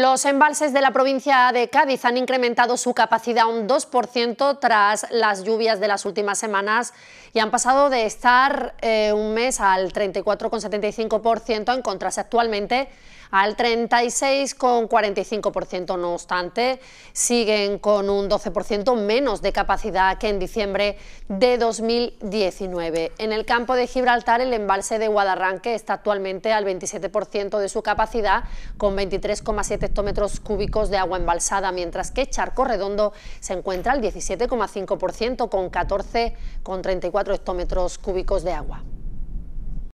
Los embalses de la provincia de Cádiz han incrementado su capacidad un 2% tras las lluvias de las últimas semanas y han pasado de estar eh, un mes al 34,75% en contraste actualmente al 36,45%. No obstante, siguen con un 12% menos de capacidad que en diciembre de 2019. En el campo de Gibraltar, el embalse de Guadarranque está actualmente al 27% de su capacidad, con 23,7 hectómetros cúbicos de agua embalsada, mientras que Charco Redondo se encuentra al 17,5% con 14,34 hectómetros cúbicos de agua.